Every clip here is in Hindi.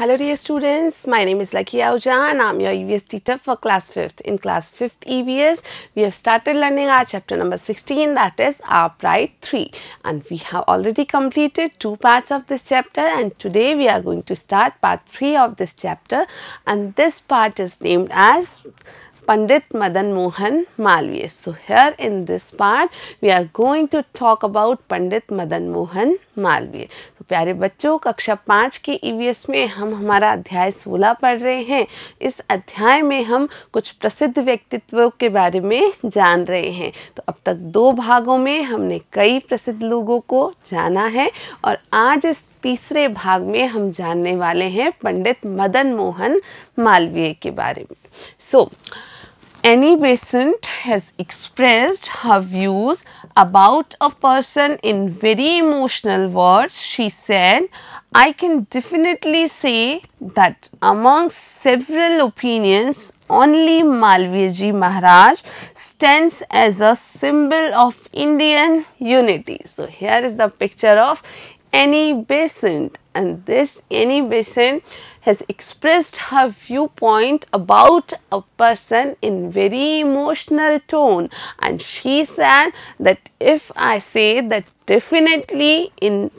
Hello dear students, my name is Lucky Auja and I'm your EVS teacher for class 5th. In class 5th EVS, we have started learning our chapter number 16 that is our pride 3 and we have already completed two parts of this chapter and today we are going to start part 3 of this chapter and this part is named as Pandit Madan Mohan Malviya. So here in this part we are going to talk about Pandit Madan Mohan Malviya. तो प्यारे बच्चों कक्षा पाँच के ईवीएस e में हम हमारा अध्याय सोलह पढ़ रहे हैं इस अध्याय में हम कुछ प्रसिद्ध व्यक्तित्वों के बारे में जान रहे हैं तो अब तक दो भागों में हमने कई प्रसिद्ध लोगों को जाना है और आज इस तीसरे भाग में हम जानने वाले हैं पंडित मदन मोहन मालवीय के बारे में सो so, any Besant has expressed her views about a person in very emotional words, she said, I can definitely say that amongst several opinions, only Malviyaji Maharaj stands as a symbol of Indian unity. So, here is the picture of any Besant, and this any Besant has expressed her viewpoint about a person in very emotional tone and she said that if I say that definitely in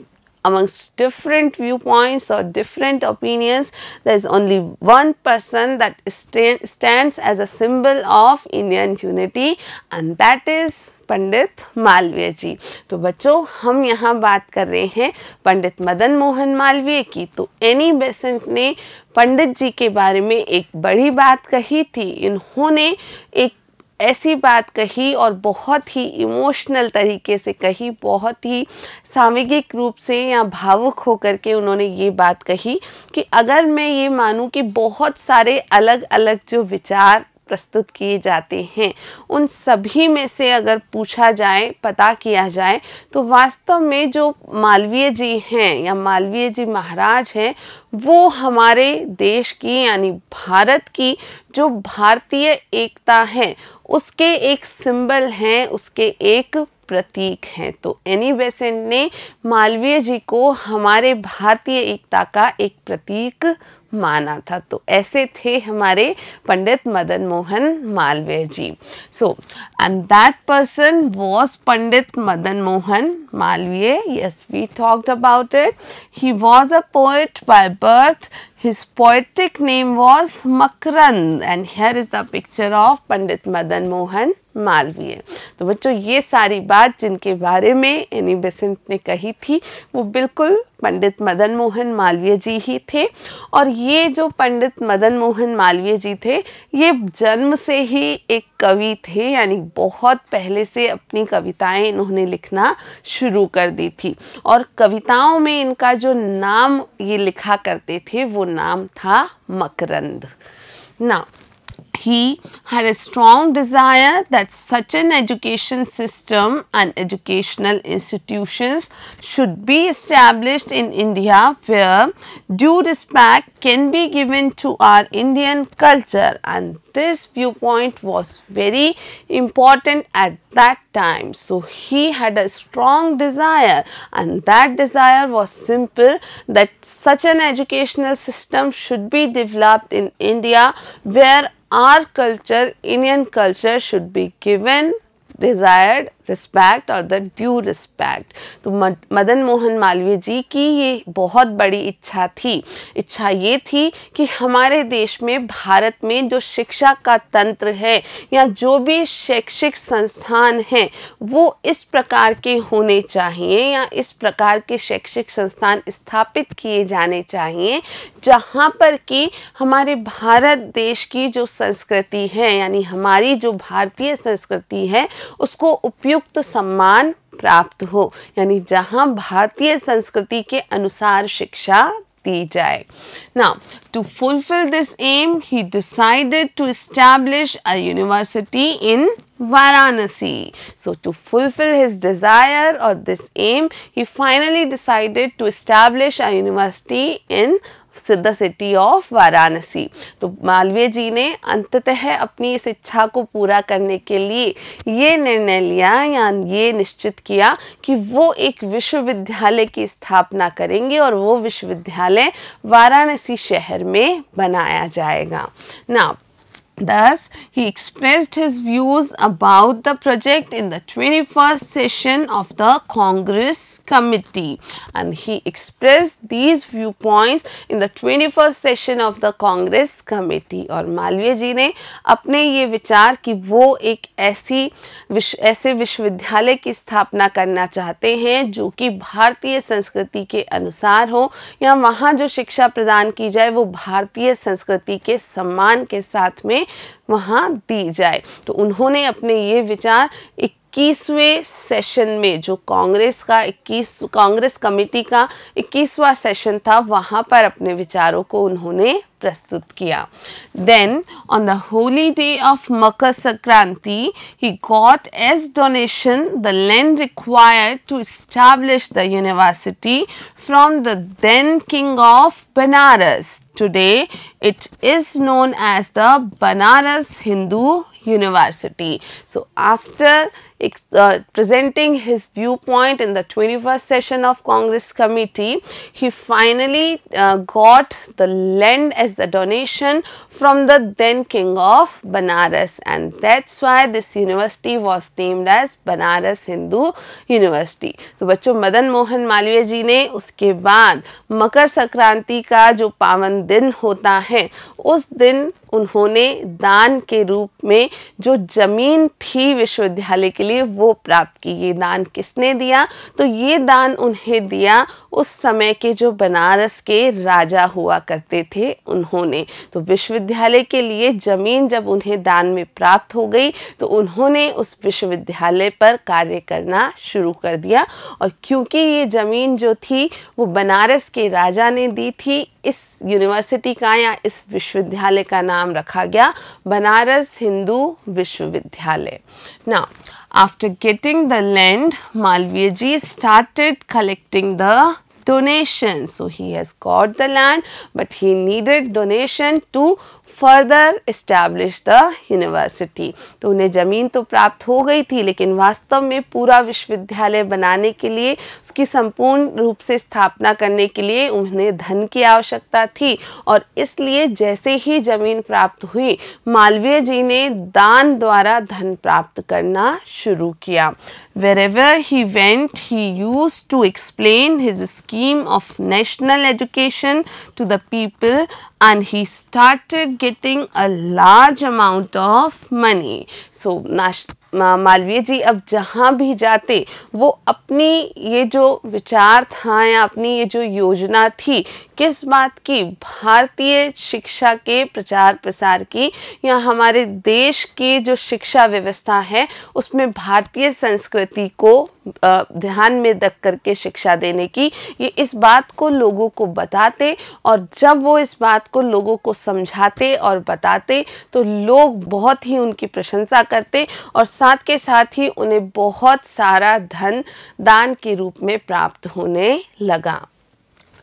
amongst different viewpoints or different opinions, there is only one person that stand, stands as a symbol of Indian unity and that is पंडित मालवीय जी तो बच्चों हम यहाँ बात कर रहे हैं पंडित मदन मोहन मालवीय की तो एनी बेसेंट ने पंडित जी के बारे में एक बड़ी बात कही थी इन्होंने एक ऐसी बात कही और बहुत ही इमोशनल तरीके से कही बहुत ही सामयिक रूप से या भावुक होकर के उन्होंने ये बात कही कि अगर मैं ये मानूँ कि बहुत सारे अलग अलग जो विचार प्रस्तुत किए जाते हैं उन सभी में से अगर पूछा जाए पता किया जाए तो वास्तव में जो मालवीय जी हैं या मालवीय जी महाराज हैं वो हमारे देश की यानी भारत की जो भारतीय एकता है उसके एक सिंबल हैं उसके एक प्रतीक हैं तो एनी बेसेंट ने मालवीय जी को हमारे भारतीय एकता का एक प्रतीक माना था तो ऐसे थे हमारे Pandit Madan Mohan Malviya ji so and that person was Pandit Madan Mohan Malviya yes we talked about it he was a poet by birth his poetic name was Makarand and here is the picture of Pandit Madan Mohan Malviya तो बच्चों ये सारी बात जिनके बारे में एनी बेसेंट ने कही थी वो बिल्कुल पंडित मदन मोहन मालवीय जी ही थे और ये जो पंडित मदन मोहन मालवीय जी थे ये जन्म से ही एक कवि थे यानी बहुत पहले से अपनी कविताएं इन्होंने लिखना शुरू कर दी थी और कविताओं में इनका जो नाम ये लिखा करते थे वो नाम था मकरंद ना he had a strong desire that such an education system and educational institutions should be established in India where due respect can be given to our Indian culture and this viewpoint was very important at that time. So, he had a strong desire and that desire was simple that such an educational system should be developed in India where our culture, Indian culture should be given desired respect और द ड्यू रिस्पेक्ट तो मदन मोहन मालवीय जी की ये बहुत बड़ी इच्छा थी इच्छा ये थी कि हमारे देश में भारत में जो शिक्षा का तंत्र है या जो भी शैक्षिक संस्थान हैं वो इस प्रकार के होने चाहिए या इस प्रकार के शैक्षिक संस्थान स्थापित किए जाने चाहिए जहाँ पर कि हमारे भारत देश की जो संस्कृति है यानी हमारी जो भारतीय संस्कृति है उसको उपयोग उपयुक्त सम्मान प्राप्त हो यानी जहाँ भारतीय संस्कृति के अनुसार शिक्षा दी जाए ना to fulfil this aim he decided to establish a university in Varanasi so to fulfil his desire और this aim he finally decided to establish a university in the city of Varanasi तो मालवीय जी ने अंततः अपनी इस इच्छा को पूरा करने के लिए ये निर्णय लिया या ये निश्चित किया कि वो एक विश्वविद्यालय की स्थापना करेंगे और वो विश्वविद्यालय वाराणसी शहर में बनाया जाएगा ना Thus, he expressed his views about the project in the 21st session of the Congress Committee and he expressed these viewpoints in the 21st session of the Congress Committee और malviya ji ne apne ye vichar ki wo ek aisi aise ऐसे ki sthapna karna chahte hain jo ki कि sanskriti ke anusar ho ya या jo shiksha pradan ki की wo वो sanskriti ke samman ke के mein हमें वहाँ दी जाए तो उन्होंने अपने ये विचार इक्कीसवें सेशन में जो कांग्रेस का इक्कीस कांग्रेस कमेटी का इक्कीसवा सेशन था वहाँ पर अपने विचारों को उन्होंने प्रस्तुत किया then on the holy day of Makar Sankranti he got as donation the land required to establish the university from the then king of Banaras Today, it is known as the Banaras Hindu University. So, after uh, presenting his viewpoint in the 21st session of Congress committee, he finally uh, got the land as the donation from the then king of Banaras and that's why this university was named as Banaras Hindu University. तो bachcho madan mohan malviya ji ne uske baad makar Sankranti ka jo pavan din hota hai us din unhone दान ke roop mein jo ज़मीन thi vishwavidyalaya ke लिए लिए वो प्राप्त की ये दान किसने दिया तो ये दान उन्हें दिया उस समय के जो बनारस के राजा हुआ करते थे उन्होंने तो विश्वविद्यालय के लिए ज़मीन जब उन्हें दान में प्राप्त हो गई तो उन्होंने उस विश्वविद्यालय पर कार्य करना शुरू कर दिया और क्योंकि ये ज़मीन जो थी वो बनारस के राजा ने दी थी इस यूनिवर्सिटी का या इस विश्वविद्यालय का नाम रखा गया बनारस हिंदू विश्वविद्यालय ना After getting the land, Malviyagi started collecting the donation. So, he has got the land but he needed donation to further establish the university तो उन्हें ज़मीन तो प्राप्त हो गई थी लेकिन वास्तव में पूरा विश्वविद्यालय बनाने के लिए उसकी संपूर्ण रूप से स्थापना करने के लिए उन्हें धन की आवश्यकता थी और इसलिए जैसे ही ज़मीन प्राप्त हुई मालवीय जी ने दान द्वारा धन प्राप्त करना शुरू किया Wherever he went, he used to explain his scheme of national education to the people and he started getting a large amount of money. So Malviya जी अब जहाँ भी जाते वो अपनी ये जो विचार था या अपनी ये जो योजना थी किस बात की भारतीय शिक्षा के प्रचार प्रसार की या हमारे देश की जो शिक्षा व्यवस्था है उसमें भारतीय संस्कृति को ध्यान में रख करके शिक्षा देने की ये इस बात को लोगों को बताते और जब वो इस बात को लोगों को समझाते और बताते तो लोग बहुत ही उनकी प्रशंसा करते और साथ के साथ ही उन्हें बहुत सारा धन दान के रूप में प्राप्त होने लगा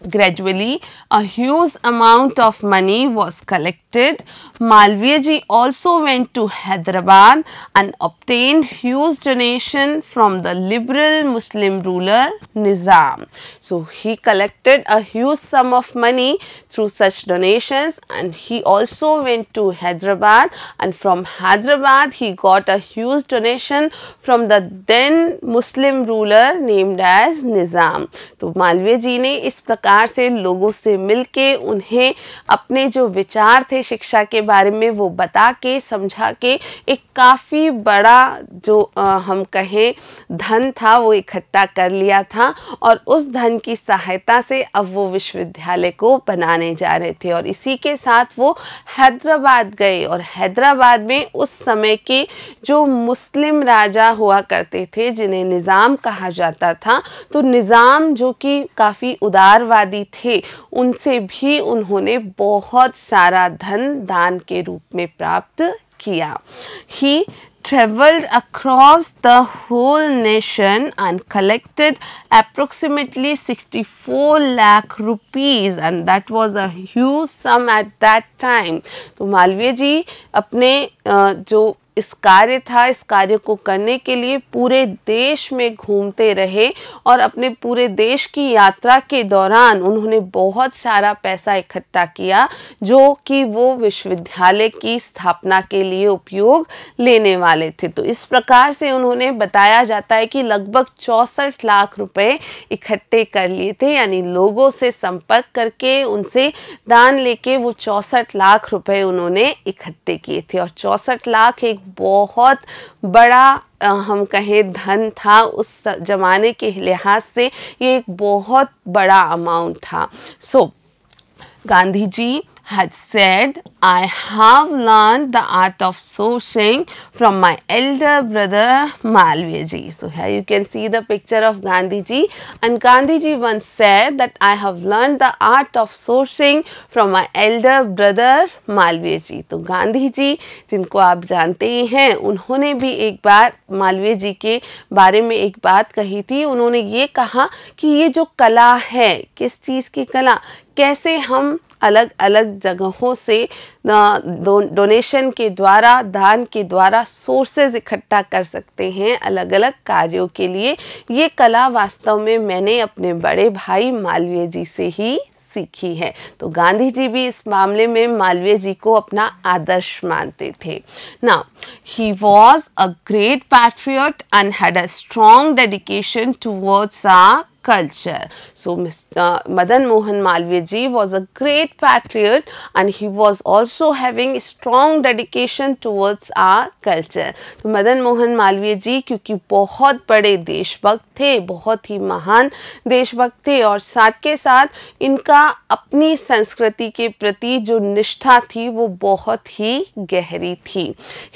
Gradually, a huge amount of money was collected. ji also went to Hyderabad and obtained huge donation from the liberal Muslim ruler Nizam. So, he collected a huge sum of money through such donations and he also went to Hyderabad and from Hyderabad he got a huge donation from the then Muslim ruler named as Nizam. So, ji ne is prakar प्रकार से लोगों से मिल के उन्हें अपने जो विचार थे शिक्षा के बारे में वो बता के समझा के एक काफ़ी बड़ा जो आ, हम कहें धन था वो इकट्ठा कर लिया था और उस धन की सहायता से अब वो विश्वविद्यालय को बनाने जा रहे थे और इसी के साथ वो हैदराबाद गए और हैदराबाद में उस समय के जो मुस्लिम राजा हुआ करते थे जिन्हें निज़ाम कहा जाता था तो निज़ाम जो कि काफ़ी उदारवाद आबादी थे उनसे भी उन्होंने बहुत सारा धन दान के रूप में प्राप्त किया he travelled across the whole nation and collected approximately sixty four lakh rupees and that was as sum at that time तो मालवीय जी अपने जो इस कार्य था इस कार्य को करने के लिए पूरे देश में घूमते रहे और अपने पूरे देश की यात्रा के दौरान उन्होंने बहुत सारा पैसा इकट्ठा किया जो कि वो विश्वविद्यालय की स्थापना के लिए उपयोग लेने वाले थे तो इस प्रकार से उन्होंने बताया जाता है कि लगभग चौंसठ लाख रुपए इकट्ठे कर लिए थे यानी लोगों से संपर्क करके उनसे दान लेके वो चौंसठ लाख रुपये उन्होंने इकट्ठे किए थे और चौंसठ लाख एक एक बहुत बड़ा हम कहें धन था उस ज़माने के लिहाज से ये एक बहुत बड़ा अमाउंट था सो so, Gandhi ji had said, I have learned the art of sourcing from my elder brother malviya ji So, here you can see the picture of gandhi ji and gandhi ji once said that I have learned the art of sourcing from my elder brother malviya Malviyaji. तो गांधी जी जिनको आप जानते hain unhone bhi ek baar malviya ji ke bare mein ek baat kahi thi unhone ye kaha ki ye jo kala hai kis cheez ki kala कैसे हम अलग अलग जगहों से डोनेशन के द्वारा दान के द्वारा सोर्सेज इकट्ठा कर सकते हैं अलग अलग कार्यों के लिए ये कला वास्तव में मैंने अपने बड़े भाई मालवीय जी से ही सीखी है तो गांधी जी भी इस मामले में मालवीय जी को अपना आदर्श मानते थे ना he was a great patriot and had a strong dedication towards our culture. So, Mr. Uh, Madan Mohan Malviya ji was a great patriot and he was also having strong dedication towards our culture. तो मदन मोहन मालवीय जी क्योंकि बहुत बड़े देशभक्त थे बहुत ही महान देशभक्त थे और साथ के साथ इनका अपनी संस्कृति के प्रति जो निष्ठा थी वो बहुत ही गहरी थी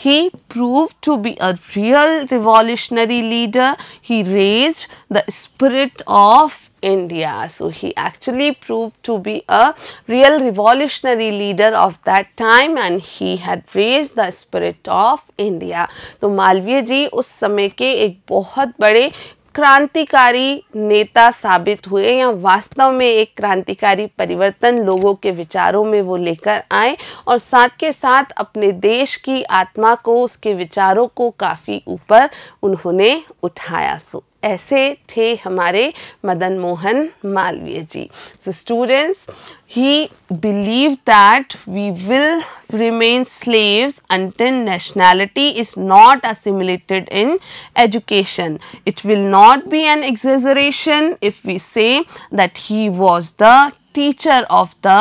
he prove to be a real revolutionary leader he raise the spirit of India. So, he actually proved to be a real revolutionary leader of that time and he had raised the spirit of India. तो मालवीय जी उस समय के एक बहुत बड़े क्रांतिकारी नेता साबित हुए या वास्तव में एक क्रांतिकारी परिवर्तन लोगों के विचारों में वो लेकर आए और साथ के साथ अपने देश की आत्मा को उसके विचारों को काफ़ी ऊपर उन्होंने उठाया सो ऐसे थे हमारे Madan Mohan Malviya ji so students he believed that we will remain slaves until nationality is not assimilated in education. It will not be an exaggeration if we say that he was the teacher of the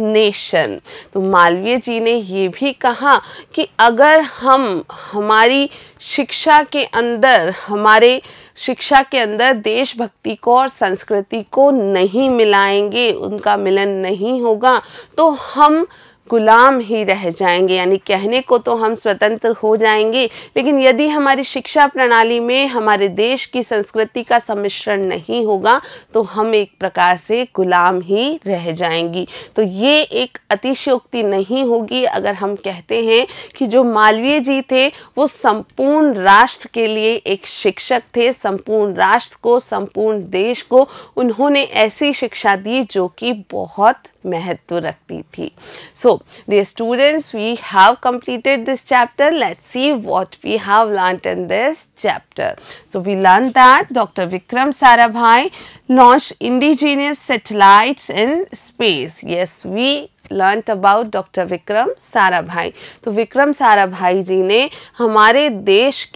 nation तो मालवीय जी ने ये भी कहा कि अगर हम हमारी शिक्षा के अंदर हमारे शिक्षा के अंदर देशभक्ति को और संस्कृति को नहीं मिलाएंगे उनका मिलन नहीं होगा तो हम गुलाम ही रह जाएंगे यानी कहने को तो हम स्वतंत्र हो जाएंगे लेकिन यदि हमारी शिक्षा प्रणाली में हमारे देश की संस्कृति का सम्मिश्रण नहीं होगा तो हम एक प्रकार से गुलाम ही रह जाएंगी तो ये एक अतिशयोक्ति नहीं होगी अगर हम कहते हैं कि जो मालवीय जी थे वो संपूर्ण राष्ट्र के लिए एक शिक्षक थे संपूर्ण राष्ट्र को संपूर्ण देश को उन्होंने ऐसी शिक्षा दी जो कि बहुत महत्व रखती थी सो so, dear students, we have completed this chapter. Let's see what we have learnt in this chapter. So, we learnt that Dr. Vikram Sarabhai launched indigenous satellites in space. Yes, we learnt about Dr. Vikram Sarabhai. So Vikram Sarabhai ji ne, हमारे देश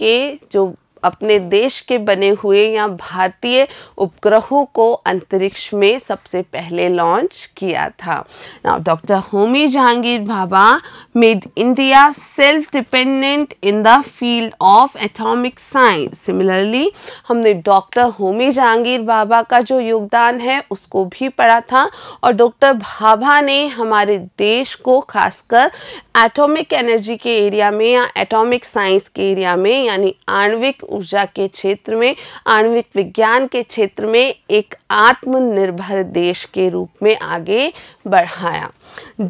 अपने देश के बने हुए या भारतीय उपग्रहों को अंतरिक्ष में सबसे पहले लॉन्च किया था now doctor Homi Jehangir Bhabha made India self dependent in the field of atomic science similarly हमने डॉक्टर होमी जहांगीर भाभा का जो योगदान है उसको भी पढ़ा था और डॉक्टर भाभा ने हमारे देश को खासकर एटॉमिक एनर्जी के एरिया में या एटॉमिक साइंस के एरिया में यानी आणविक ऊर्जा के क्षेत्र में आणविक विज्ञान के क्षेत्र में एक आत्मनिर्भर देश के रूप में आगे बढ़ाया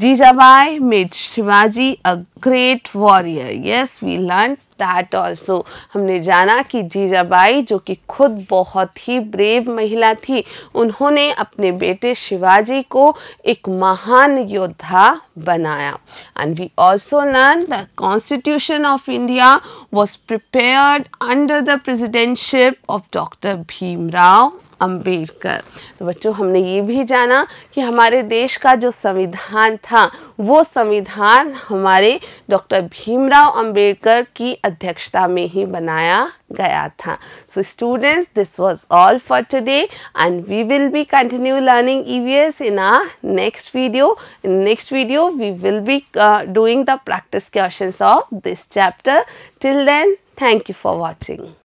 Jijabai made Shivaji a great warrior yes we learn that also हमने जाना कि जीजाबाई जो कि खुद बहुत ही ब्रेव महिला थी उन्होंने अपने बेटे शिवाजी को एक महान योद्धा बनाया and we also learn the constitution of India was prepared under the presidentship of doctor Bhimrao Ambedkar तो बच्चों हमने ये भी जाना कि हमारे देश का जो संविधान था वो संविधान हमारे डॉक्टर भीमराव अंबेडकर की अध्यक्षता में ही बनाया गया था so students this was all for today and we will be continue learning EVS in a next video in next video we will be doing the practice question of this chapter till then thank you for watching